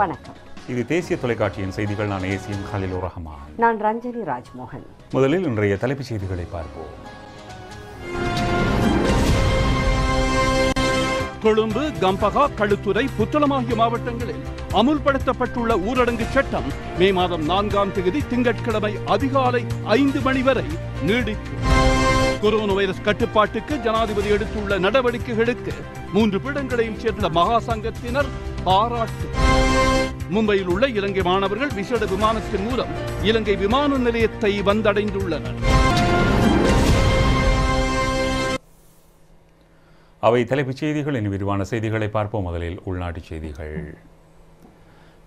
வணக்கம் இது தேசிய தொலைக்காட்சியின் செய்திகள் நான் ஏசியம் காலில் ரஹமான் நான் ரஞ்சனி ராஜ்மோகன் முதலில் இன்றைய தலைப்புச் செய்திகளை பார்ப்போம் கொழும்பு கம்பகா களுத்துறை புத்தளம் ஆகிய மாவட்டங்களில் அமுல்படுத்தப்பட்டுள்ள ஊரடங்கு சட்டம் மே மாதம் நான்காம் தேதி திங்கட்கிழமை அதிகாலை ஐந்து மணி வரை நீடிக்கும் கொரோனா வைரஸ் கட்டுப்பாட்டுக்கு ஜனாதிபதி எடுத்துள்ள நடவடிக்கைகளுக்கு மூன்று பீடங்களையும் சேர்ந்த மகா சங்கத்தினர் பாராட்டு மும்பையில் உள்ள இலங்கை மாணவர்கள் விசேட விமானத்தின் மூலம் இலங்கை விமான நிலையத்தை வந்தடைந்துள்ளனர் அவை தலைப்புச் செய்திகள் இனி விரிவான செய்திகளை பார்ப்போம் முதலில் உள்நாட்டுச் செய்திகள்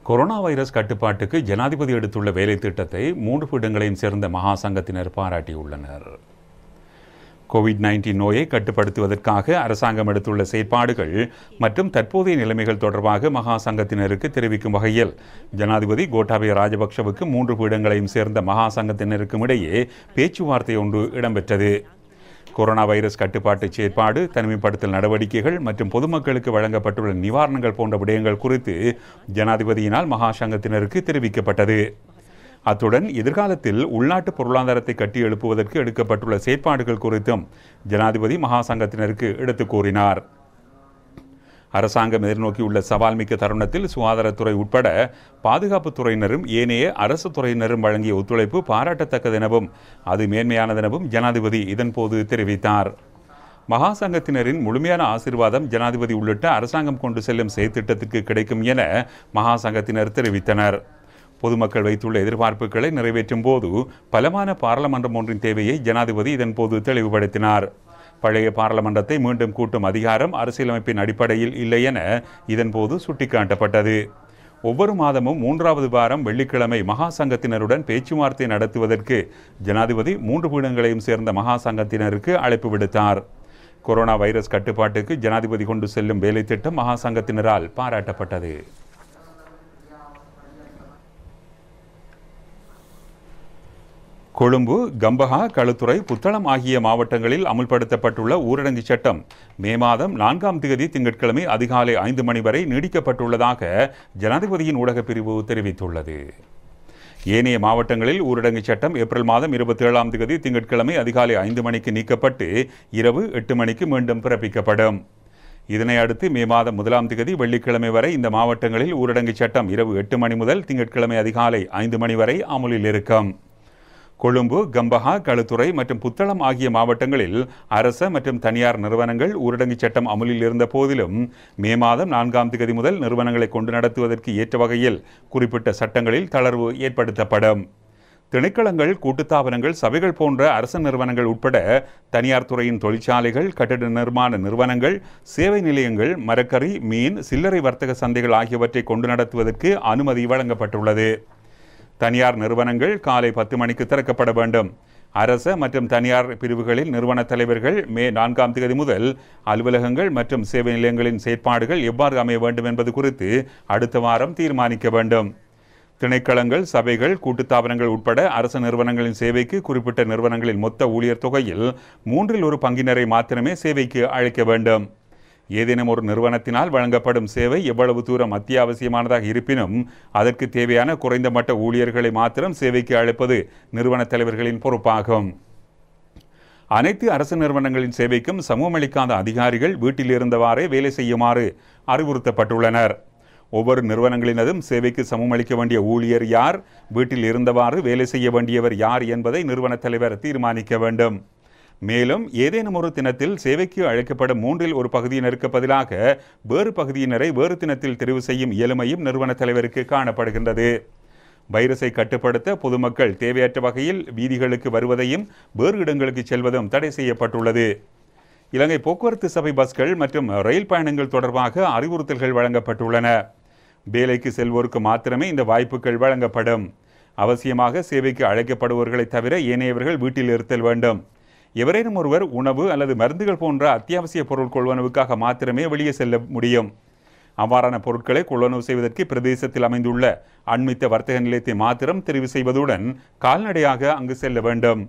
கொரோனா வைரஸ் கட்டுப்பாட்டுக்கு ஜனாதிபதி எடுத்துள்ள வேலை திட்டத்தை மூன்று பீடங்களையும் சேர்ந்த மகா சங்கத்தினர் பாராட்டியுள்ளனர் கோவிட் நைன்டீன் நோயை கட்டுப்படுத்துவதற்காக அரசாங்கம் எடுத்துள்ள செயற்பாடுகள் மற்றும் தற்போதைய நிலைமைகள் தொடர்பாக மகா சங்கத்தினருக்கு தெரிவிக்கும் வகையில் ஜனாதிபதி கோட்டாபய ராஜபக்ஷவுக்கு மூன்று பீடங்களையும் சேர்ந்த மகா சங்கத்தினருக்கும் இடையே பேச்சுவார்த்தை ஒன்று இடம்பெற்றது கொரோனா வைரஸ் கட்டுப்பாட்டு செயற்பாடு தனிமைப்படுத்தல் நடவடிக்கைகள் மற்றும் பொதுமக்களுக்கு வழங்கப்பட்டுள்ள நிவாரணங்கள் போன்ற விடயங்கள் குறித்து ஜனாதிபதியினால் மகாசங்கத்தினருக்கு தெரிவிக்கப்பட்டது அத்துடன் எதிர்காலத்தில் உள்நாட்டு பொருளாதாரத்தை கட்டி எழுப்புவதற்கு எடுக்கப்பட்டுள்ள செயற்பாடுகள் குறித்தும் ஜனாதிபதி மகாசங்கத்தினருக்கு எடுத்துக் கூறினார் அரசாங்கம் எதிர்நோக்கியுள்ள சவால் மிக்க தருணத்தில் சுகாதாரத்துறை உட்பட பாதுகாப்பு துறையினரும் ஏனைய அரசு துறையினரும் வழங்கிய ஒத்துழைப்பு பாராட்டத்தக்கதெனவும் அது மேன்மையானதெனவும் ஜனாதிபதி இதன்போது தெரிவித்தார் மகாசங்கத்தினரின் முழுமையான ஆசிர்வாதம் ஜனாதிபதி உள்ளிட்ட அரசாங்கம் கொண்டு செல்லும் செயற்திட்டத்திற்கு கிடைக்கும் என மகாசங்கத்தினர் தெரிவித்தனர் பொதுமக்கள் வைத்துள்ள எதிர்பார்ப்புகளை நிறைவேற்றும் போது பலமான பாராளுமன்றம் ஒன்றின் தேவையை ஜனாதிபதி இதன்போது தெளிவுபடுத்தினார் பழைய பாராளுமன்றத்தை மீண்டும் கூட்டும் அதிகாரம் அரசியலமைப்பின் அடிப்படையில் இல்லை என இதன்போது சுட்டிக்காட்டப்பட்டது ஒவ்வொரு மாதமும் மூன்றாவது வாரம் வெள்ளிக்கிழமை மகா சங்கத்தினருடன் பேச்சுவார்த்தை நடத்துவதற்கு ஜனாதிபதி மூன்று பீடங்களையும் சேர்ந்த மகா சங்கத்தினருக்கு அழைப்பு விடுத்தார் கொரோனா வைரஸ் கட்டுப்பாட்டுக்கு ஜனாதிபதி கொண்டு செல்லும் வேலை திட்டம் மகா சங்கத்தினரால் பாராட்டப்பட்டது கொழும்பு கம்பஹா களுத்துறை புத்தளம் ஆகிய மாவட்டங்களில் அமுல்படுத்தப்பட்டுள்ள ஊரடங்கு சட்டம் மே மாதம் நான்காம் தேதி திங்கட்கிழமை அதிகாலை ஐந்து மணி வரை நீடிக்கப்பட்டுள்ளதாக ஜனாதிபதியின் ஊடகப் பிரிவு தெரிவித்துள்ளது ஏனைய மாவட்டங்களில் ஊரடங்கு சட்டம் ஏப்ரல் மாதம் இருபத்தி ஏழாம் தேதி திங்கட்கிழமை அதிகாலை ஐந்து மணிக்கு நீக்கப்பட்டு இரவு எட்டு மணிக்கு மீண்டும் பிறப்பிக்கப்படும் இதனை அடுத்து மே மாதம் முதலாம் தேதி வெள்ளிக்கிழமை வரை இந்த மாவட்டங்களில் ஊரடங்கு சட்டம் இரவு எட்டு மணி முதல் திங்கட்கிழமை அதிகாலை ஐந்து மணி வரை அமலில் இருக்கும் கொழும்பு கம்பஹா களுத்துறை மற்றும் புத்தளம் ஆகிய மாவட்டங்களில் அரச மற்றும் தனியார் நிறுவனங்கள் ஊரடங்கு சட்டம் அமலில் இருந்த போதிலும் மே மாதம் நான்காம் தேதி முதல் நிறுவனங்களை கொண்டு நடத்துவதற்கு ஏற்ற வகையில் குறிப்பிட்ட சட்டங்களில் தளர்வு ஏற்படுத்தப்படும் திணைக்களங்கள் கூட்டுத்தாபனங்கள் சபைகள் போன்ற அரச நிறுவனங்கள் உட்பட தனியார் துறையின் தொழிற்சாலைகள் கட்டிட நிர்மாண நிறுவனங்கள் சேவை நிலையங்கள் மரக்கறி மீன் சில்லறை வர்த்தக சந்தைகள் ஆகியவற்றை கொண்டு நடத்துவதற்கு அனுமதி வழங்கப்பட்டுள்ளது தனியார் நிறுவனங்கள் காலை பத்து மணிக்கு திறக்கப்பட வேண்டும் அரச மற்றும் தனியார் பிரிவுகளில் நிறுவன தலைவர்கள் மே நான்காம் தேதி முதல் அலுவலகங்கள் மற்றும் சேவை நிலையங்களின் செயற்பாடுகள் எவ்வாறு அமைய வேண்டும் என்பது குறித்து அடுத்த வாரம் தீர்மானிக்க வேண்டும் திணைக்களங்கள் சபைகள் கூட்டுத்தாபனங்கள் உட்பட அரசு நிறுவனங்களின் சேவைக்கு குறிப்பிட்ட நிறுவனங்களின் மொத்த ஊழியர் தொகையில் மூன்றில் ஒரு பங்கினரை மாத்திரமே சேவைக்கு அழைக்க வேண்டும் ஏதேனும் ஒரு நிறுவனத்தினால் வழங்கப்படும் சேவை எவ்வளவு தூரம் அத்தியாவசியமானதாக இருப்பினும் அதற்கு தேவையான குறைந்த மட்ட ஊழியர்களை மாத்திரம் சேவைக்கு அழைப்பது நிறுவன தலைவர்களின் பொறுப்பாகும் அனைத்து அரசு நிறுவனங்களின் சேவைக்கும் சமூகமளிக்காத அதிகாரிகள் வீட்டில் இருந்தவாறே வேலை செய்யுமாறு அறிவுறுத்தப்பட்டுள்ளனர் ஒவ்வொரு நிறுவனங்களினதும் சேவைக்கு சமூகமளிக்க வேண்டிய ஊழியர் யார் வீட்டில் இருந்தவாறு வேலை செய்ய வேண்டியவர் யார் என்பதை நிறுவன தலைவர் தீர்மானிக்க வேண்டும் மேலும் ஏதேனும் ஒரு தினத்தில் சேவைக்கு அழைக்கப்படும் மூன்றில் ஒரு பகுதியினருக்கு பதிலாக வேறு பகுதியினரை வேறு தினத்தில் தெரிவு செய்யும் இயலுமையும் நிறுவன தலைவருக்கு காணப்படுகின்றது வைரஸை கட்டுப்படுத்த பொதுமக்கள் தேவையற்ற வகையில் வீதிகளுக்கு வருவதையும் வேறு இடங்களுக்கு செல்வதும் தடை செய்யப்பட்டுள்ளது இலங்கை போக்குவரத்து சபை பஸ்கள் மற்றும் ரயில் பயணங்கள் தொடர்பாக அறிவுறுத்தல்கள் வழங்கப்பட்டுள்ளன வேலைக்கு செல்வோருக்கு மாத்திரமே இந்த வாய்ப்புகள் வழங்கப்படும் அவசியமாக சேவைக்கு அழைக்கப்படுவர்களை தவிர ஏனையவர்கள் வீட்டில் இருத்தல் வேண்டும் எவரேனும் ஒருவர் உணவு அல்லது மருந்துகள் போன்ற அத்தியாவசிய பொருள் கொள்வனவுக்காக மாத்திரமே வெளியே செல்ல முடியும் அவ்வாறான பொருட்களை கொள்வனவு செய்வதற்கு பிரதேசத்தில் அமைந்துள்ள அண்மித்த வர்த்தக நிலையத்தை மாத்திரம் தெரிவு செய்வதுடன் கால்நடையாக அங்கு செல்ல வேண்டும்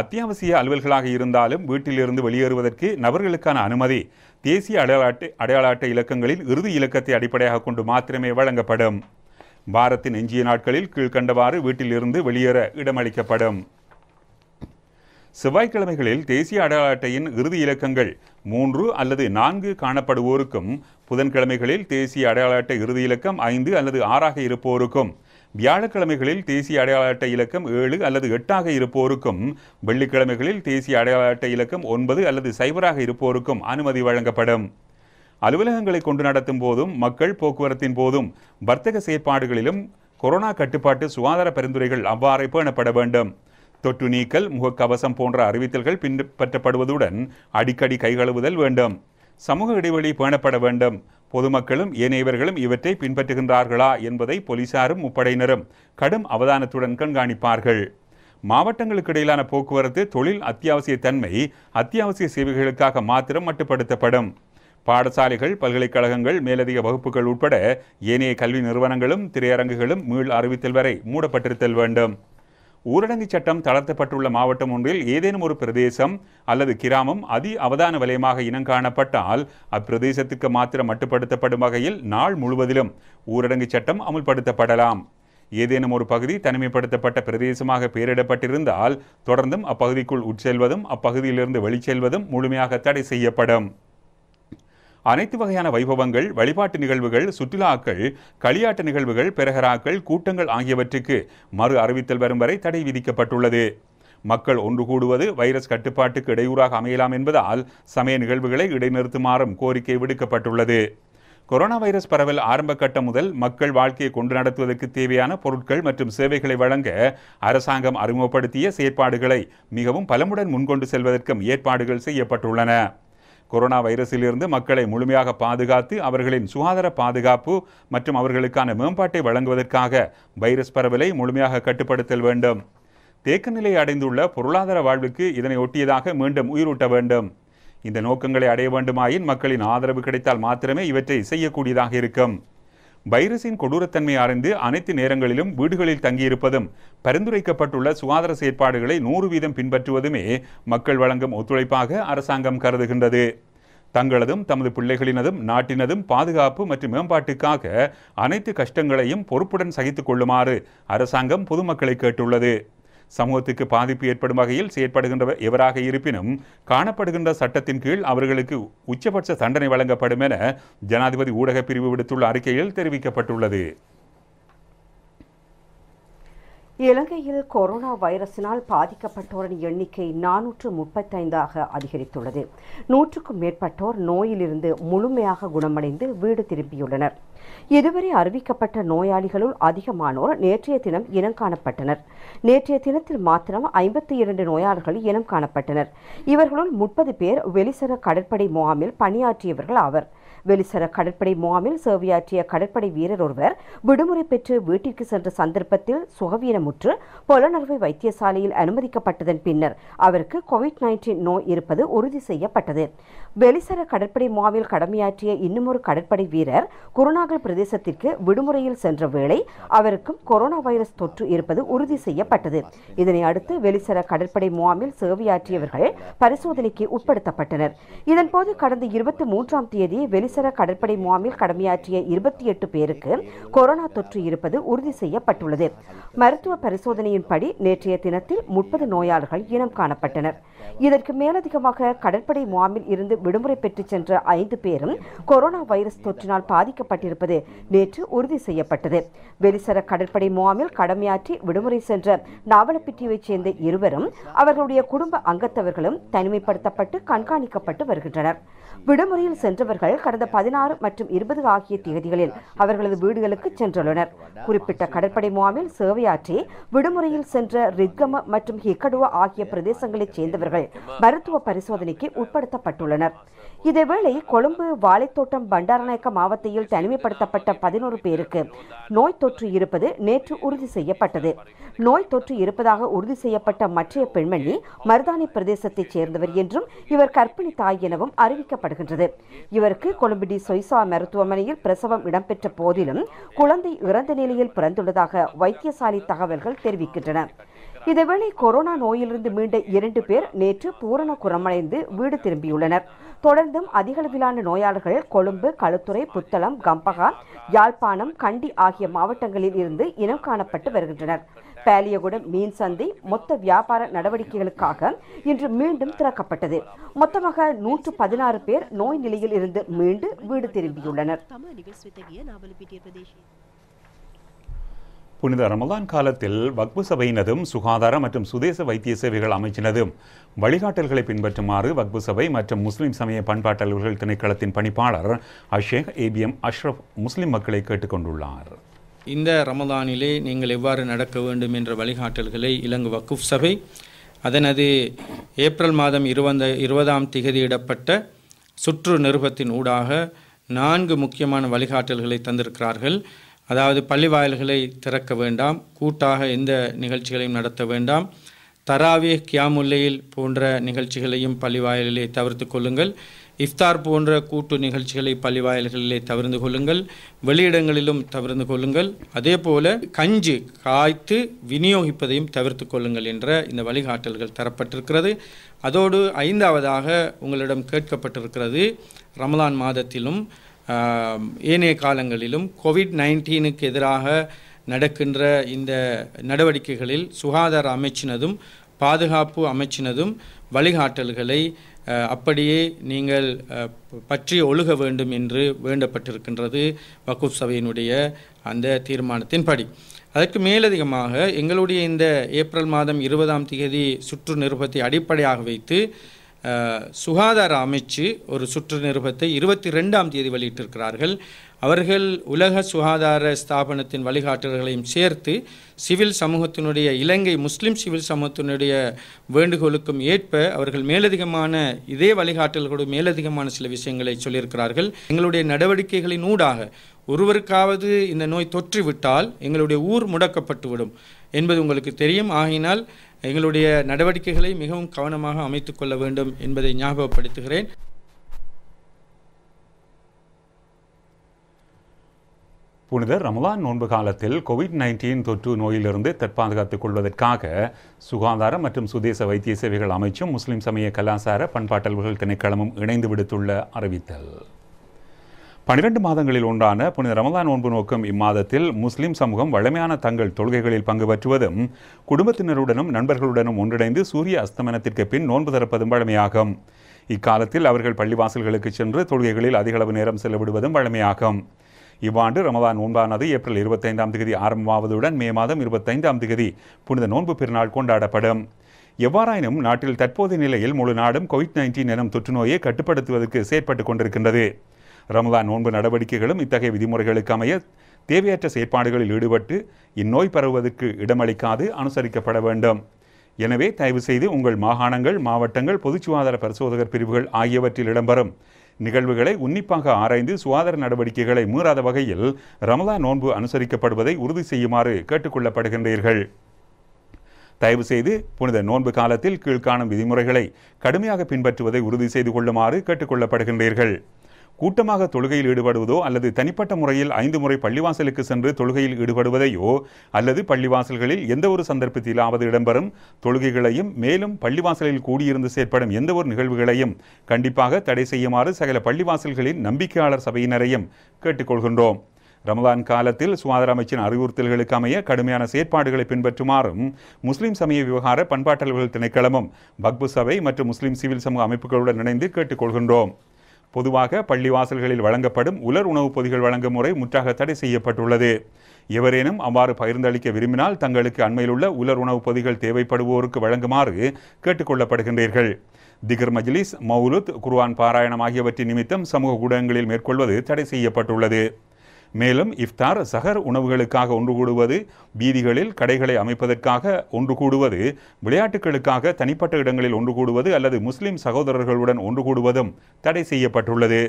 அத்தியாவசிய அலுவல்களாக இருந்தாலும் வீட்டிலிருந்து வெளியேறுவதற்கு நபர்களுக்கான அனுமதி தேசிய அடையாள அட்டை அடையாள அட்டை இலக்கங்களில் இறுதி இலக்கத்தை அடிப்படையாக கொண்டு மாத்திரமே வழங்கப்படும் பாரத்தின் எஞ்சிய நாட்களில் கீழ்கண்டவாறு வீட்டிலிருந்து வெளியேற இடமளிக்கப்படும் செவ்வாய்க்கிழமைகளில் தேசிய அடையாள அட்டையின் இறுதி இலக்கங்கள் மூன்று அல்லது நான்கு காணப்படுவோருக்கும் புதன்கிழமைகளில் தேசிய அடையாள அட்டை இறுதி இலக்கம் ஐந்து அல்லது ஆறாக இருப்போருக்கும் வியாழக்கிழமைகளில் தேசிய அடையாள அட்டை இலக்கம் ஏழு அல்லது எட்டாக இருப்போருக்கும் வெள்ளிக்கிழமைகளில் தேசிய அடையாள அட்டை இலக்கம் ஒன்பது அல்லது சைபராக இருப்போருக்கும் அனுமதி வழங்கப்படும் அலுவலகங்களை கொண்டு நடத்தும் போதும் மக்கள் போக்குவரத்தின் போதும் வர்த்தக செயற்பாடுகளிலும் கொரோனா கட்டுப்பாட்டு சுகாதார பரிந்துரைகள் அவ்வாறே பேணப்பட வேண்டும் தொற்று நீக்கல் முகக்கவசம் போன்ற அறிவித்தல்கள் பின்பற்றப்படுவதுடன் அடிக்கடி கைகழுவுதல் வேண்டும் சமூக இடைவெளி பேணப்பட வேண்டும் பொதுமக்களும் ஏனையவர்களும் இவற்றை பின்பற்றுகின்றார்களா என்பதை போலீசாரும் முப்படையினரும் கடும் அவதானத்துடன் கண்காணிப்பார்கள் மாவட்டங்களுக்கு இடையிலான போக்குவரத்து தொழில் அத்தியாவசிய தன்மை அத்தியாவசிய சேவைகளுக்காக மாத்திரம் மட்டுப்படுத்தப்படும் பாடசாலைகள் பல்கலைக்கழகங்கள் மேலதிக வகுப்புகள் உட்பட ஏனைய கல்வி நிறுவனங்களும் திரையரங்குகளும் மீள் அறிவித்தல் வரை மூடப்பட்டிருத்தல் வேண்டும் ஊரடங்கு சட்டம் தளர்த்தப்பட்டுள்ள மாவட்டம் ஒன்றில் ஏதேனும் ஒரு பிரதேசம் அல்லது கிராமம் அதி அவதான வலயமாக காணப்பட்டால் அப்பிரதேசத்துக்கு மாத்திரம் மட்டுப்படுத்தப்படும் வகையில் நாள் முழுவதிலும் ஊரடங்கு சட்டம் அமுல்படுத்தப்படலாம் ஏதேனும் ஒரு பகுதி தனிமைப்படுத்தப்பட்ட பிரதேசமாக பெயரிடப்பட்டிருந்தால் தொடர்ந்தும் அப்பகுதிக்குள் உட்செல்வதும் அப்பகுதியிலிருந்து வெளிச்செல்வதும் முழுமையாக தடை செய்யப்படும் அனைத்து வகையான வைபவங்கள் வழிபாட்டு நிகழ்வுகள் சுற்றுலாக்கள் களியாட்ட நிகழ்வுகள் பெருகராக்கள் கூட்டங்கள் ஆகியவற்றுக்கு மறு அறிவித்தல் வரும் வரை தடை விதிக்கப்பட்டுள்ளது மக்கள் ஒன்று கூடுவது வைரஸ் கட்டுப்பாட்டுக்கு இடையூறாக அமையலாம் என்பதால் சமய நிகழ்வுகளை இடைநிறுத்துமாறும் கோரிக்கை விடுக்கப்பட்டுள்ளது கொரோனா வைரஸ் பரவல் ஆரம்ப கட்டம் முதல் மக்கள் வாழ்க்கையை கொண்டு நடத்துவதற்கு தேவையான பொருட்கள் மற்றும் சேவைகளை வழங்க அரசாங்கம் அறிமுகப்படுத்திய செயற்பாடுகளை மிகவும் பலமுடன் முன்கொண்டு செல்வதற்கும் ஏற்பாடுகள் செய்யப்பட்டுள்ளன கொரோனா வைரஸிலிருந்து மக்களை முழுமையாக பாதுகாத்து அவர்களின் சுகாதார பாதுகாப்பு மற்றும் அவர்களுக்கான மேம்பாட்டை வழங்குவதற்காக வைரஸ் பரவலை முழுமையாக கட்டுப்படுத்தல் வேண்டும் தேக்க நிலை அடைந்துள்ள பொருளாதார வாழ்வுக்கு இதனை ஒட்டியதாக மீண்டும் உயிரூட்ட வேண்டும் இந்த நோக்கங்களை அடைய வேண்டுமாயின் மக்களின் ஆதரவு கிடைத்தால் மாத்திரமே இவற்றை செய்யக்கூடியதாக இருக்கும் வைரசின் கொடூரத்தன்மை அறிந்து அனைத்து நேரங்களிலும் வீடுகளில் தங்கியிருப்பதும் பரிந்துரைக்கப்பட்டுள்ள சுகாதார செயற்பாடுகளை நூறு வீதம் பின்பற்றுவதுமே மக்கள் வழங்கும் ஒத்துழைப்பாக அரசாங்கம் கருதுகின்றது தங்களதும் தமது பிள்ளைகளினதும் நாட்டினதும் பாதுகாப்பு மற்றும் மேம்பாட்டுக்காக அனைத்து கஷ்டங்களையும் பொறுப்புடன் சகித்துக் கொள்ளுமாறு அரசாங்கம் பொதுமக்களை கேட்டுள்ளது சமூகத்துக்கு பாதிப்பு ஏற்படும் வகையில் செயற்படுகின்ற எவராக இருப்பினும் காணப்படுகின்ற சட்டத்தின் கீழ் அவர்களுக்கு உச்சபட்ச தண்டனை வழங்கப்படும் என ஜனாதிபதி ஊடக பிரிவு விடுத்துள்ள அறிக்கையில் தெரிவிக்கப்பட்டுள்ளது இலங்கையில் கொரோனா வைரஸினால் பாதிக்கப்பட்டோரின் எண்ணிக்கை நானூற்று முப்பத்தைந்தாக அதிகரித்துள்ளது நூற்றுக்கும் மேற்பட்டோர் நோயிலிருந்து முழுமையாக குணமடைந்து வீடு திரும்பியுள்ளனர் இதுவரை அறிவிக்கப்பட்ட நோயாளிகளுள் அதிகமானோர் நேற்றைய தினம் இனம் காணப்பட்டனர் நேற்றைய தினத்தில் மாத்திரம் ஐம்பத்தி இரண்டு நோயாளர்கள் இனம் காணப்பட்டனர் இவர்களுள் முப்பது பேர் வெளிசர கடற்படை முகாமில் பணியாற்றியவர்கள் ஆவர் வெளிசர கடற்படை முகாமில் சேவையாற்றிய கடற்படை வீரர் ஒருவர் விடுமுறை பெற்று வீட்டிற்கு சென்ற சந்தர்ப்பத்தில் சுகவீனமுற்று பொலனறுவை வைத்தியசாலையில் அனுமதிக்கப்பட்டதன் பின்னர் அவருக்கு கோவிட் நைன்டீன் நோய் இருப்பது உறுதி செய்யப்பட்டது வெளிசர கடற்படை முகாமில் கடமையாற்றிய இன்னுமொரு கடற்படை வீரர் குருநாகல் பிரதேசத்திற்கு விடுமுறையில் சென்ற வேளை அவருக்கும் கொரோனா வைரஸ் தொற்று இருப்பது உறுதி செய்யப்பட்டது இதனை அடுத்து வெளிசர கடற்படை முகாமில் சேவையாற்றியவர்கள் பரிசோதனைக்கு உட்படுத்தப்பட்டனர் இதன்போது கடந்த இருபத்தி மூன்றாம் தேதி வெளி வெலிசர கடற்படை முகாமில் கடமையாற்றிய இருபத்தி எட்டு பேருக்கு கொரோனா தொற்று இருப்பது உறுதி செய்யப்பட்டுள்ளது மருத்துவ பரிசோதனையின்படி நேற்றைய தினத்தில் முப்பது நோயாளிகள் இனம் காணப்பட்டனர் இதற்கு மேலதிகமாக கடற்படை முகாமில் இருந்து விடுமுறை பெற்றுச் சென்ற ஐந்து பேரும் கொரோனா வைரஸ் தொற்றினால் பாதிக்கப்பட்டிருப்பது நேற்று உறுதி செய்யப்பட்டது வெளிசர கடற்படை முகாமில் கடமையாற்றி விடுமுறை சென்ற நாவலப்பிட்டியைச் சேர்ந்த இருவரும் அவர்களுடைய குடும்ப அங்கத்தவர்களும் தனிமைப்படுத்தப்பட்டு கண்காணிக்கப்பட்டு வருகின்றனர் விடுமுறையில் சென்றவர்கள் கடந்த பதினாறு மற்றும் இருபது ஆகிய தேதிகளில் அவர்களது வீடுகளுக்கு சென்றுள்ளனர் குறிப்பிட்ட கடற்படை முகாமில் சேவையாற்றி விடுமுறையில் சென்ற ரிக்கம மற்றும் ஹிக்கடுவா ஆகிய பிரதேசங்களைச் சேர்ந்தவர்கள் இவர்கள் மருத்துவ பரிசோதனைக்கு உட்படுத்தப்பட்டுள்ளனர் இதேவேளை கொழும்பு வாழைத்தோட்டம் பண்டாரநாயக்க மாவட்டத்தில் தனிமைப்படுத்தப்பட்ட பதினோரு பேருக்கு நோய் தொற்று இருப்பது நேற்று உறுதி செய்யப்பட்டது நோய் தொற்று இருப்பதாக உறுதி செய்யப்பட்ட மற்றைய பெண்மணி மருதானி பிரதேசத்தைச் சேர்ந்தவர் என்றும் இவர் கர்ப்பிணி தாய் எனவும் அறிவிக்கப்படுகின்றது இவருக்கு கொழும்பு டி சொய்சா மருத்துவமனையில் பிரசவம் இடம்பெற்ற போதிலும் குழந்தை இறந்த நிலையில் பிறந்துள்ளதாக வைத்தியசாலை தகவல்கள் தெரிவிக்கின்றன இதேவேளை கொரோனா நோயிலிருந்து மீண்ட இரண்டு பேர் நேற்று பூரண குரமடைந்து வீடு திரும்பியுள்ளனர் தொடர்ந்தும் அதிகளவிலான நோயாளர்கள் கொழும்பு களுத்துறை புத்தளம் கம்பகா யாழ்ப்பாணம் கண்டி ஆகிய மாவட்டங்களில் இருந்து இனம் காணப்பட்டு வருகின்றனர் பேலியகுடம் மீன் சந்தை மொத்த வியாபார நடவடிக்கைகளுக்காக இன்று மீண்டும் திறக்கப்பட்டது மொத்தமாக நூற்று பதினாறு பேர் நோய் நிலையில் இருந்து மீண்டு வீடு திரும்பியுள்ளனர் புனித ரமலான் காலத்தில் வக்பு சபையினதும் சுகாதார மற்றும் சுதேச வைத்திய சேவைகள் அமைச்சினதும் வழிகாட்டல்களை பின்பற்றுமாறு வக்பு சபை மற்றும் முஸ்லிம் சமய பண்பாட்டாளர்கள் திணைக்களத்தின் பணிப்பாளர் அஷேக் ஏபிஎம் அஷ்ரப் முஸ்லிம் மக்களை கேட்டுக்கொண்டுள்ளார் இந்த ரமதானிலே நீங்கள் எவ்வாறு நடக்க வேண்டும் என்ற வழிகாட்டல்களை இலங்கை வக்குஃப் சபை அதனது ஏப்ரல் மாதம் இருபந்த இருபதாம் திகதியிடப்பட்ட சுற்று நிருபத்தின் ஊடாக நான்கு முக்கியமான வழிகாட்டல்களை தந்திருக்கிறார்கள் அதாவது பள்ளி வாயில்களை திறக்க வேண்டாம் கூட்டாக எந்த நிகழ்ச்சிகளையும் நடத்த வேண்டாம் தராவிய கியாமுல்லையில் போன்ற நிகழ்ச்சிகளையும் பள்ளி வாயிலே தவிர்த்து கொள்ளுங்கள் இஃப்தார் போன்ற கூட்டு நிகழ்ச்சிகளை பள்ளி வாயில்களிலே தவிர்ந்து கொள்ளுங்கள் வெளியிடங்களிலும் தவிர்ந்து கொள்ளுங்கள் அதே போல கஞ்சி காய்த்து விநியோகிப்பதையும் தவிர்த்து கொள்ளுங்கள் என்ற இந்த வழிகாட்டல்கள் தரப்பட்டிருக்கிறது அதோடு ஐந்தாவதாக உங்களிடம் கேட்கப்பட்டிருக்கிறது ரமலான் மாதத்திலும் ஏனைய காலங்களிலும் கோவிட் நைன்டீனுக்கு எதிராக நடக்கின்ற இந்த நடவடிக்கைகளில் சுகாதார அமைச்சினதும் பாதுகாப்பு அமைச்சினதும் வழிகாட்டல்களை அப்படியே நீங்கள் பற்றி ஒழுக வேண்டும் என்று வேண்டப்பட்டிருக்கின்றது வக்கூப் சபையினுடைய அந்த தீர்மானத்தின்படி அதற்கு மேலதிகமாக எங்களுடைய இந்த ஏப்ரல் மாதம் இருபதாம் தேதி சுற்று நிருபத்தை அடிப்படையாக வைத்து சுகாதார அமைச்சு ஒரு சுற்று நிருபத்தை இருபத்தி ரெண்டாம் தேதி வெளியிட்டிருக்கிறார்கள் அவர்கள் உலக சுகாதார ஸ்தாபனத்தின் வழிகாட்டல்களையும் சேர்த்து சிவில் சமூகத்தினுடைய இலங்கை முஸ்லிம் சிவில் சமூகத்தினுடைய வேண்டுகோளுக்கும் ஏற்ப அவர்கள் மேலதிகமான இதே வழிகாட்டல்களோடு மேலதிகமான சில விஷயங்களை சொல்லியிருக்கிறார்கள் எங்களுடைய நடவடிக்கைகளின் ஊடாக ஒருவருக்காவது இந்த நோய் தொற்றிவிட்டால் எங்களுடைய ஊர் முடக்கப்பட்டுவிடும் என்பது உங்களுக்கு தெரியும் ஆகினால் எங்களுடைய நடவடிக்கைகளை மிகவும் கவனமாக அமைத்துக்கொள்ள வேண்டும் என்பதை ஞாபகப்படுத்துகிறேன் புனித ரமலான் நோன்பு காலத்தில் கோவிட் நைன்டீன் தொற்று நோயிலிருந்து தற்பாதுகாத்துக் கொள்வதற்காக சுகாதார மற்றும் சுதேச வைத்திய சேவைகள் அமைச்சும் முஸ்லிம் சமய கலாசார பண்பாட்டல்கள் திணைக்களமும் இணைந்து விடுத்துள்ள அறிவித்தல் பனிரெண்டு மாதங்களில் ஒன்றான புனித ரமதான் நோன்பு நோக்கம் இம்மாதத்தில் முஸ்லிம் சமூகம் வழமையான தங்கள் தொழுகைகளில் பங்கு பெற்றுவதும் குடும்பத்தினருடனும் நண்பர்களுடனும் ஒன்றிணைந்து சூரிய அஸ்தமனத்திற்கு பின் நோன்பு திறப்பதும் வழமையாகும் இக்காலத்தில் அவர்கள் பள்ளிவாசல்களுக்கு சென்று தொழுகைகளில் அதிகளவு நேரம் செலவிடுவதும் வழமையாகும் இவ்வாண்டு ரமதான் நோன்பானது ஏப்ரல் இருபத்தைந்தாம் தேதி ஆரம்பமாவதுடன் மே மாதம் இருபத்தைந்தாம் தேதி புனித நோன்பு பெருநாள் கொண்டாடப்படும் எவ்வாறாயினும் நாட்டில் தற்போதைய நிலையில் முழு நாடும் கோவிட் நைன்டீன் எனும் தொற்றுநோயை கட்டுப்படுத்துவதற்கு செயற்பட்டு கொண்டிருக்கின்றது ரமலான் நோன்பு நடவடிக்கைகளும் இத்தகைய விதிமுறைகளுக்கு அமைய தேவையற்ற செயற்பாடுகளில் ஈடுபட்டு இந்நோய் பரவுவதற்கு இடமளிக்காது அனுசரிக்கப்பட வேண்டும் எனவே தயவு செய்து உங்கள் மாகாணங்கள் மாவட்டங்கள் பொது சுகாதார பரிசோதகர் பிரிவுகள் ஆகியவற்றில் இடம்பெறும் நிகழ்வுகளை உன்னிப்பாக ஆராய்ந்து சுகாதார நடவடிக்கைகளை மீறாத வகையில் ரமலான் நோன்பு அனுசரிக்கப்படுவதை உறுதி செய்யுமாறு கேட்டுக்கொள்ளப்படுகின்றீர்கள் தயவு செய்து புனித நோன்பு காலத்தில் கீழ்காணும் விதிமுறைகளை கடுமையாக பின்பற்றுவதை உறுதி செய்து கொள்ளுமாறு கேட்டுக்கொள்ளப்படுகின்றீர்கள் கூட்டமாக தொழுகையில் ஈடுபடுவதோ அல்லது தனிப்பட்ட முறையில் ஐந்து முறை பள்ளிவாசலுக்கு சென்று தொழுகையில் ஈடுபடுவதையோ அல்லது பள்ளிவாசல்களில் எந்த ஒரு சந்தர்ப்பத்திலாவது இடம்பெறும் தொழுகைகளையும் மேலும் பள்ளிவாசலில் கூடியிருந்து செயற்படும் எந்த ஒரு நிகழ்வுகளையும் கண்டிப்பாக தடை செய்யுமாறு சகல பள்ளிவாசல்களின் நம்பிக்கையாளர் சபையினரையும் கேட்டுக்கொள்கின்றோம் ரமதான் காலத்தில் சுகாதார அமைச்சின் அறிவுறுத்தல்களுக்கு அமைய கடுமையான செயற்பாடுகளை பின்பற்றுமாறும் முஸ்லிம் சமய விவகார பண்பாட்டல்கள் திணைக்களமும் பக்பு சபை மற்றும் முஸ்லிம் சிவில் சமூக அமைப்புகளுடன் இணைந்து கேட்டுக்கொள்கின்றோம் பொதுவாக பள்ளிவாசல்களில் வழங்கப்படும் உலர் உணவுப் பொதிகள் வழங்கும் முறை முற்றாக தடை செய்யப்பட்டுள்ளது எவரேனும் அவ்வாறு பகிர்ந்தளிக்க விரும்பினால் தங்களுக்கு அண்மையில் உள்ள உலர் உணவுப் பொதிகள் தேவைப்படுவோருக்கு வழங்குமாறு கேட்டுக்கொள்ளப்படுகின்றீர்கள் திகர் மஜ்லிஸ் மவுலுத் குர்வான் பாராயணம் ஆகியவற்றின் நிமித்தம் சமூக ஊடகங்களில் மேற்கொள்வது தடை செய்யப்பட்டுள்ளது மேலும் இஃப்தார் சகர் உணவுகளுக்காக ஒன்று கூடுவது வீதிகளில் கடைகளை அமைப்பதற்காக ஒன்று கூடுவது விளையாட்டுகளுக்காக தனிப்பட்ட இடங்களில் ஒன்று கூடுவது அல்லது முஸ்லிம் சகோதரர்களுடன் ஒன்று கூடுவதும் தடை செய்யப்பட்டுள்ளது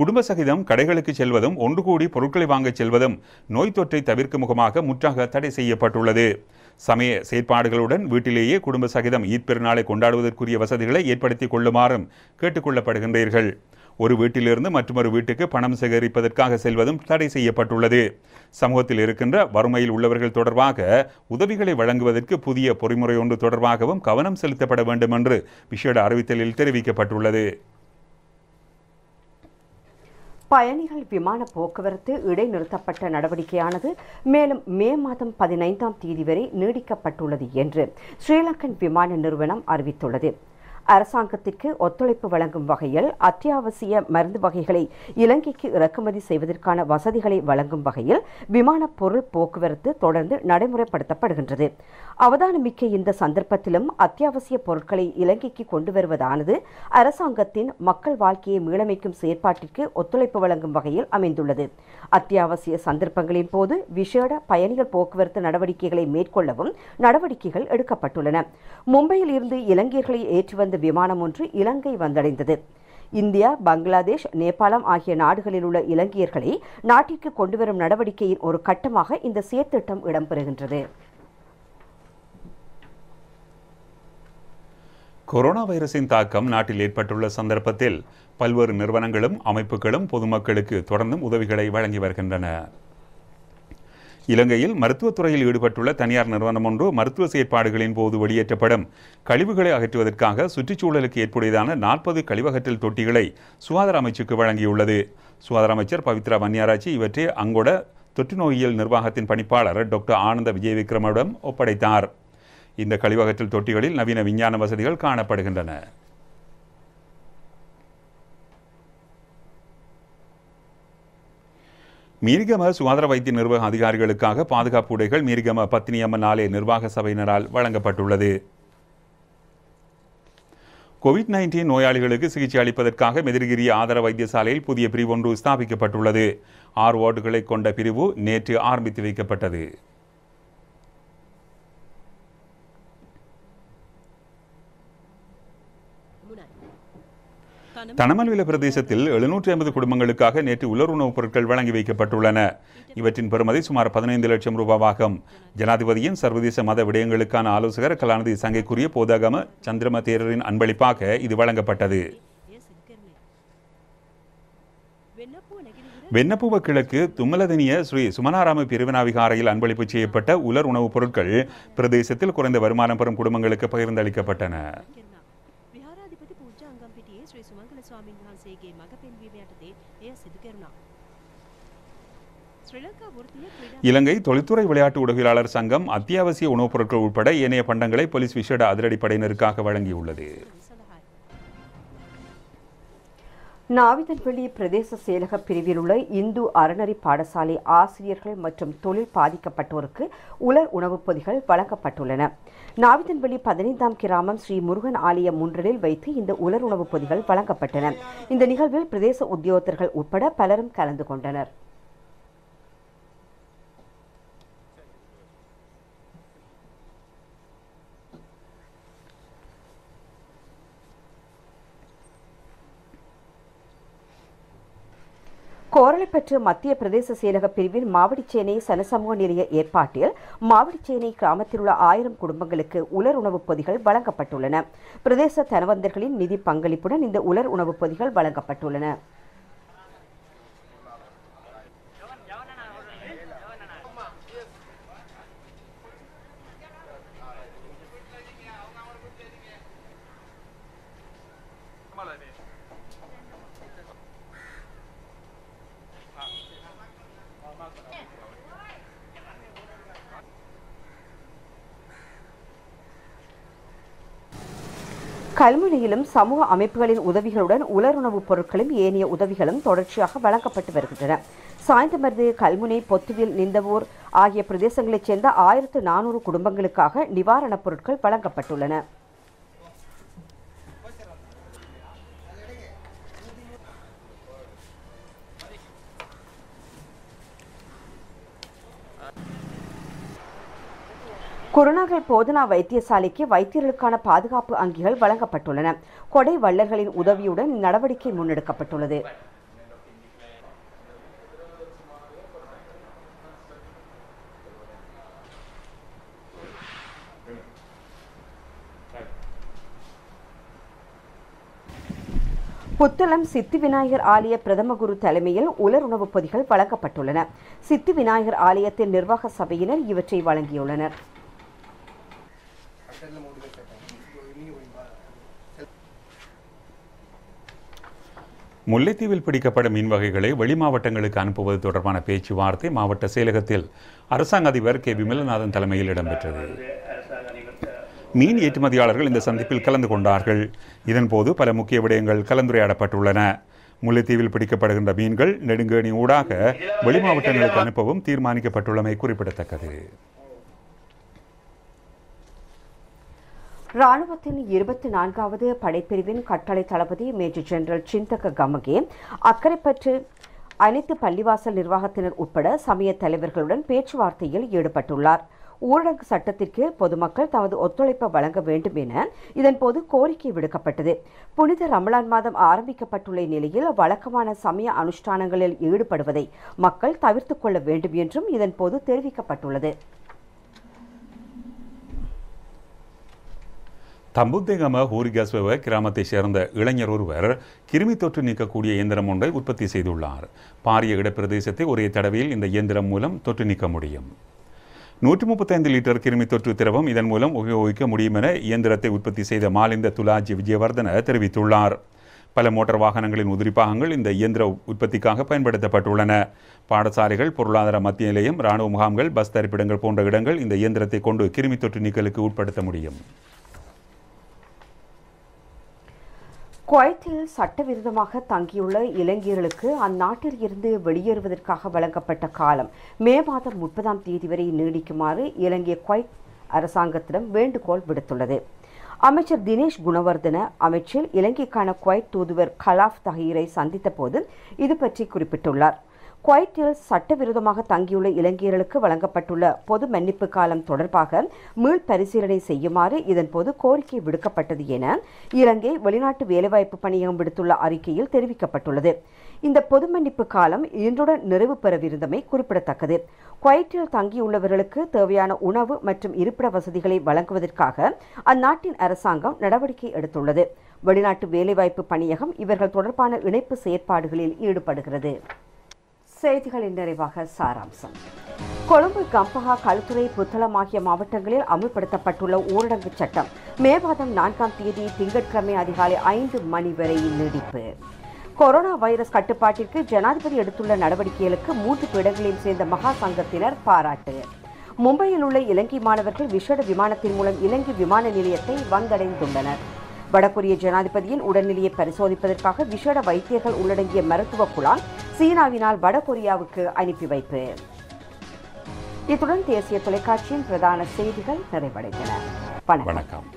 குடும்ப சகிதம் கடைகளுக்கு செல்வதும் ஒன்று கூடி பொருட்களை வாங்கச் செல்வதும் நோய் தொற்றை தவிர்க்கும் முகமாக முற்றாக தடை செய்யப்பட்டுள்ளது சமய செயற்பாடுகளுடன் வீட்டிலேயே குடும்ப சகிதம் ஈத் பெருநாளை கொண்டாடுவதற்குரிய வசதிகளை ஏற்படுத்திக் கொள்ளுமாறும் கேட்டுக்கொள்ளப்படுகின்றீர்கள் ஒரு வீட்டிலிருந்து மற்றொரு வீட்டுக்கு பணம் சேகரிப்பதற்காக செல்வதும் தடை செய்யப்பட்டுள்ளது சமூகத்தில் இருக்கின்ற வறுமையில் உள்ளவர்கள் தொடர்பாக உதவிகளை வழங்குவதற்கு புதிய பொறிமுறை ஒன்று தொடர்பாகவும் கவனம் செலுத்தப்பட வேண்டும் என்று விஷேட அறிவித்தலில் தெரிவிக்கப்பட்டுள்ளது பயணிகள் விமான போக்குவரத்து இடைநிறுத்தப்பட்ட நடவடிக்கையானது மேலும் மே மாதம் பதினைந்தாம் தேதி வரை நீடிக்கப்பட்டுள்ளது என்று ஸ்ரீலங்கன் விமான நிறுவனம் அறிவித்துள்ளது அரசாங்கத்திற்கு ஒத்துழைப்பு வழங்கும் வகையில் அத்தியாவசிய மருந்து வகைகளை இலங்கைக்கு இறக்குமதி செய்வதற்கான வசதிகளை வழங்கும் வகையில் விமான பொருள் போக்குவரத்து தொடர்ந்து நடைமுறைப்படுத்தப்படுகின்றது அவதானமிக்க இந்த சந்தர்ப்பத்திலும் அத்தியாவசிய பொருட்களை இலங்கைக்கு கொண்டு வருவதானது அரசாங்கத்தின் மக்கள் வாழ்க்கையை மீளமைக்கும் செயற்பாட்டிற்கு ஒத்துழைப்பு வழங்கும் வகையில் அமைந்துள்ளது அத்தியாவசிய சந்தர்ப்பங்களின் போது விசேட பயணிகள் போக்குவரத்து நடவடிக்கைகளை மேற்கொள்ளவும் நடவடிக்கைகள் எடுக்கப்பட்டுள்ளன மும்பையில் இருந்து இலங்கையர்களை ஏற்றி வந்த விமானம் ஒன்று இலங்கை வந்தடைந்தது இந்தியா பங்களாதேஷ் நேபாளம் ஆகிய நாடுகளில் உள்ள இலங்கையர்களை நாட்டிற்கு கொண்டுவரும் நடவடிக்கையின் ஒரு கட்டமாக இந்த செயற்திட்டம் இடம்பெறுகின்றது கொரோனா வைரஸின் தாக்கம் நாட்டில் ஏற்பட்டுள்ள சந்தர்ப்பத்தில் பல்வேறு நிறுவனங்களும் அமைப்புகளும் பொதுமக்களுக்கு தொடர்ந்தும் உதவிகளை வழங்கி வருகின்றன இலங்கையில் மருத்துவத்துறையில் ஈடுபட்டுள்ள தனியார் நிறுவனம் ஒன்று மருத்துவ செயற்பாடுகளின் போது வெளியேற்றப்படும் கழிவுகளை அகற்றுவதற்காக சுற்றுச்சூழலுக்கு ஏற்புடையதான நாற்பது கழிவகற்றல் தொட்டிகளை சுகாதார அமைச்சுக்கு வழங்கியுள்ளது சுகாதார அமைச்சர் பவித்ரா வன்னியாராச்சி இவற்றை அங்கோட தொற்று நோயியல் நிர்வாகத்தின் பணிப்பாளர் டாக்டர் ஆனந்த விஜய் விக்ரமரிடம் ஒப்படைத்தார் இந்த கழிவகத்தில் தொட்டிகளில் நவீன விஞ்ஞான வசதிகள் காணப்படுகின்றன மீரிகம சுகாதார வைத்திய நிர்வாக அதிகாரிகளுக்காக பாதுகாப்பு உடைகள் மீரிகம பத்னியம்மன் ஆலய நிர்வாக சபையினரால் வழங்கப்பட்டுள்ளது கோவிட் நைன்டீன் நோயாளிகளுக்கு சிகிச்சை அளிப்பதற்காக மெதிரிகிரி ஆதார வைத்தியசாலையில் புதிய பிரிவொன்று ஸ்தாபிக்கப்பட்டுள்ளது ஆறு வார்டுகளை கொண்ட பிரிவு நேற்று ஆரம்பித்து வைக்கப்பட்டது தனமல்வில பிரதேசத்தில் எழுநூற்றி ஐம்பது குடும்பங்களுக்காக நேற்று உலர் உணவுப் பொருட்கள் வழங்கி வைக்கப்பட்டுள்ளன இவற்றின் பெருமதி சுமார் பதினைந்து லட்சம் ரூபாவாகும் ஜனாதிபதியின் சர்வதேச மத விடயங்களுக்கான ஆலோசகர் கலாநிதி சங்கைக்குரிய போதாகம சந்திரம தேரரின் அன்பளிப்பாக இது வழங்கப்பட்டது வெண்ணப்புவ கிழக்கு தும்மலதனிய ஸ்ரீ சுமனாராம பிரிவினாவிகாரையில் அன்பளிப்பு செய்யப்பட்ட உலர் உணவுப் பொருட்கள் பிரதேசத்தில் குறைந்த வருமானம் பெறும் குடும்பங்களுக்கு பகிர்ந்தளிக்கப்பட்டன இலங்கை தொழில்துறை விளையாட்டு உதவியாளர் சங்கம் அத்தியாவசிய உணவுப் பொருட்கள் உட்பட ஏனைய பண்டங்களை போலீஸ் விசேட அதிரடிப்படையினருக்காக வழங்கியுள்ளது நாவிதன்வெளி பிரதேச செயலக பிரிவில் உள்ள இந்து அறநறி பாடசாலை ஆசிரியர்கள் மற்றும் தொழில் பாதிக்கப்பட்டோருக்கு உலர் உணவுப் பொதிகள் வழங்கப்பட்டுள்ளன நாவிதன்வெளி பதினைந்தாம் கிராமம் ஸ்ரீ முருகன் ஆலய முன்றலில் வைத்து இந்த உலர் உணவுப் பொதிகள் வழங்கப்பட்டன இந்த நிகழ்வில் பிரதேச உத்தியோகத்தர்கள் உட்பட பலரும் கலந்து கொண்டனர் கோரளைப்பற்று மத்திய பிரதேச செயலக பிரிவில் மாவடிச்சேனை சனசமூக நிலைய ஏற்பாட்டில் மாவடிச்சேனை கிராமத்தில் உள்ள ஆயிரம் குடும்பங்களுக்கு உலர் உணவுப் பொதிகள் வழங்கப்பட்டுள்ளன பிரதேச தனவந்தர்களின் நிதி பங்களிப்புடன் இந்த உலர் உணவுப் பொதிகள் வழங்கப்பட்டுள்ளன கல்முனையிலும் சமூக அமைப்புகளின் உதவிகளுடன் உலருணவுப் பொருட்களும் ஏனைய உதவிகளும் தொடர்ச்சியாக வழங்கப்பட்டு வருகின்றன சாய்ந்தமருது கல்முனை பொத்துவில் நிந்தவூர் ஆகிய பிரதேசங்களைச் சேர்ந்த ஆயிரத்து நானூறு குடும்பங்களுக்காக நிவாரணப் பொருட்கள் வழங்கப்பட்டுள்ளன குருநகர் போதனா வைத்தியசாலைக்கு வைத்தியர்களுக்கான பாதுகாப்பு அங்கிகள் வழங்கப்பட்டுள்ளன கொடை வள்ளர்களின் உதவியுடன் நடவடிக்கை முன்னெடுக்கப்பட்டுள்ளது புத்தளம் சித்தி விநாயகர் ஆலய பிரதம குரு தலைமையில் உலர் உணவுப் பொதிகள் வழங்கப்பட்டுள்ளன சித்தி விநாயகர் ஆலயத்தின் நிர்வாக சபையினர் இவற்றை வழங்கியுள்ளனர் முல்லைத்தீவில் பிடிக்கப்படும் மீன் வகைகளை வெளி மாவட்டங்களுக்கு அனுப்புவது தொடர்பான பேச்சுவார்த்தை மாவட்ட செயலகத்தில் அரசாங்க அதிபர் கே விமலநாதன் தலைமையில் இடம்பெற்றது மீன் ஏற்றுமதியாளர்கள் இந்த சந்திப்பில் கலந்து கொண்டார்கள் இதன்போது பல முக்கிய விடயங்கள் கலந்துரையாடப்பட்டுள்ளன முல்லைத்தீவில் பிடிக்கப்படுகின்ற மீன்கள் நெடுங்கேணி ஊடாக வெளி மாவட்டங்களுக்கு அனுப்பவும் தீர்மானிக்கப்பட்டுள்ளமை குறிப்பிடத்தக்கது ராணுவத்தின் இருபத்தி நான்காவது படைப்பிரிவின் கட்டளை தளபதி மேஜர் ஜெனரல் சிந்தக கமகே அக்கறைப்பற்று அனைத்து பள்ளிவாசல் நிர்வாகத்தினர் உட்பட சமய தலைவர்களுடன் பேச்சுவார்த்தையில் ஈடுபட்டுள்ளார் ஊரடங்கு சட்டத்திற்கு பொதுமக்கள் தமது ஒத்துழைப்பு வழங்க வேண்டும் என இதன்போது கோரிக்கை விடுக்கப்பட்டது புனித ரமலான் மாதம் ஆரம்பிக்கப்பட்டுள்ள நிலையில் வழக்கமான சமய அனுஷ்டானங்களில் ஈடுபடுவதை மக்கள் தவிர்த்து கொள்ள வேண்டும் என்றும் இதன்போது தெரிவிக்கப்பட்டுள்ளது தம்புத்தேகம ஹோரிகாஸ்வெவ கிராமத்தைச் சேர்ந்த இளைஞர் ஒருவர் கிருமி தொற்று நீக்கக்கூடிய இயந்திரம் ஒன்றை உற்பத்தி செய்துள்ளார் பாரிய இடப்பிரதேசத்தை ஒரே தடவையில் இந்த இயந்திரம் மூலம் தொற்று நீக்க முடியும் நூற்றி முப்பத்தைந்து லிட்டர் கிருமி தொற்று திரவம் இதன் மூலம் உபயோகிக்க முடியும் என இயந்திரத்தை உற்பத்தி செய்த மாலிந்த துலாஜி விஜயவர்தன தெரிவித்துள்ளார் பல மோட்டார் வாகனங்களின் உதிரிப்பாகங்கள் இந்த இயந்திர உற்பத்திக்காக பயன்படுத்தப்பட்டுள்ளன பாடசாலைகள் பொருளாதார மத்திய நிலையம் இராணுவ முகாம்கள் பஸ் தரிப்பிடங்கள் போன்ற இடங்கள் இந்த இயந்திரத்தை கொண்டு கிருமி தொற்று நீக்கலுக்கு உட்படுத்த முடியும் குவைத்தில் சட்டவிரோதமாக தங்கியுள்ள இளைஞர்களுக்கு அந்நாட்டில் இருந்து வெளியேறுவதற்காக வழங்கப்பட்ட காலம் மே மாதம் முப்பதாம் தேதி வரை நீடிக்குமாறு இலங்கை குவைத் அரசாங்கத்திடம் வேண்டுகோள் விடுத்துள்ளது அமைச்சர் தினேஷ் குணவர்தன அமைச்சர் இலங்கைக்கான குவைத் தூதுவர் கலாஃப் தஹீரை சந்தித்த போது இது பற்றி குறிப்பிட்டுள்ளார் குவைத்தில் சட்டவிரோதமாக தங்கியுள்ள இலங்கையர்களுக்கு வழங்கப்பட்டுள்ள பொது மன்னிப்பு காலம் தொடர்பாக மீள் பரிசீலனை செய்யுமாறு இதன்போது கோரிக்கை விடுக்கப்பட்டது என இலங்கை வெளிநாட்டு வேலைவாய்ப்பு பணியகம் விடுத்துள்ள அறிக்கையில் தெரிவிக்கப்பட்டுள்ளது இந்த பொது மன்னிப்பு காலம் இன்றுடன் நிறைவு பெறவிருந்தமை குறிப்பிடத்தக்கது குவைட்டில் தங்கியுள்ளவர்களுக்கு தேவையான உணவு மற்றும் இருப்பிட வசதிகளை வழங்குவதற்காக அந்நாட்டின் அரசாங்கம் நடவடிக்கை எடுத்துள்ளது வெளிநாட்டு வேலைவாய்ப்பு பணியகம் இவர்கள் தொடர்பான இணைப்பு செயற்பாடுகளில் ஈடுபடுகிறது செய்திகளின் நிறைவாக சாராம்சம் கொழும்பு கம்பஹா களுத்துறை புத்தளம் ஆகிய மாவட்டங்களில் அமுல்படுத்தப்பட்டுள்ள ஊரடங்கு சட்டம் மே மாதம் நான்காம் தேதி திங்கட்கிழமை அதிகாலை ஐந்து மணி வரை நீடிப்பு கொரோனா வைரஸ் கட்டுப்பாட்டிற்கு ஜனாதிபதி எடுத்துள்ள நடவடிக்கைகளுக்கு மூன்று இடங்களையும் சேர்ந்த மகா சங்கத்தினர் பாராட்டு மும்பையில் உள்ள இலங்கை மாணவர்கள் விஷேட விமானத்தின் மூலம் இலங்கை விமான நிலையத்தை வந்தடைந்துள்ளனர் வடகொரிய ஜனாதிபதியின் உடல்நிலையை பரிசோதிப்பதற்காக விஷேட வைத்தியர்கள் உள்ளடங்கிய மருத்துவ குழால் சீனாவினால் வடகொரியாவுக்கு அனுப்பி வைப்பு இத்துடன் தேசிய தொலைக்காட்சியின் பிரதான செய்திகள் நிறைவடைந்தன வணக்கம்